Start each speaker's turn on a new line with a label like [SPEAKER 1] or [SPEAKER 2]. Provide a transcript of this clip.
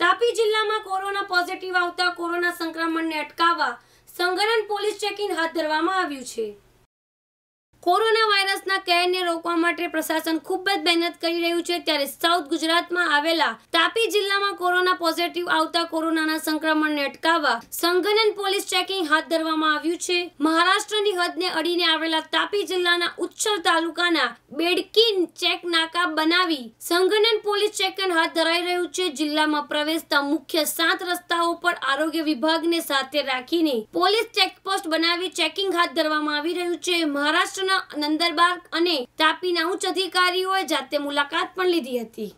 [SPEAKER 1] તાપી જિલ્લામાં corona positive આવતા corona સંક્રમણને અટકાવવા સંગરન પોલીસ ચેકિંગ હાથ ધરવામાં આવ્યું છે કોરોના ડ્રગ્સના કેરને રોકવા માટે પ્રશાસન ખૂબ જ મહેનત કરી રહ્યું છે ત્યારે સાઉથ ગુજરાતમાં આવેલા તાપી જિલ્લામાં કોરોના પોઝિટિવ આવતા કોરોનાના સંક્રમણને અટકાવવા સંગનન પોલીસ ચેકિંગ હાથ ધરવામાં આવ્યું છે મહારાષ્ટ્રની હદને અડીને આવેલા તાપી જિલ્લાના ઉચ્છલ તાલુકાના બેડકી ચેક નાકા બનાવી સંગનન પોલીસ ચેકિંગ હાથ ધરાઈ રહ્યું છે જિલ્લામાં પ્રવેશતા મુખ્ય સાત રસ્તાઓ પર આરોગ્ય વિભાગને સાથે રાખીને પોલીસ ચેકપોસ્ટ બનાવી ચેકિંગ હાથ ધરવામાં આવી રહ્યું છે મહારાષ્ટ્રના નંદરબાર પાર્ક અને તાપીના ઉચ્ચ અધિકારીઓએ જાતે મુલાકાત પણ લીધી હતી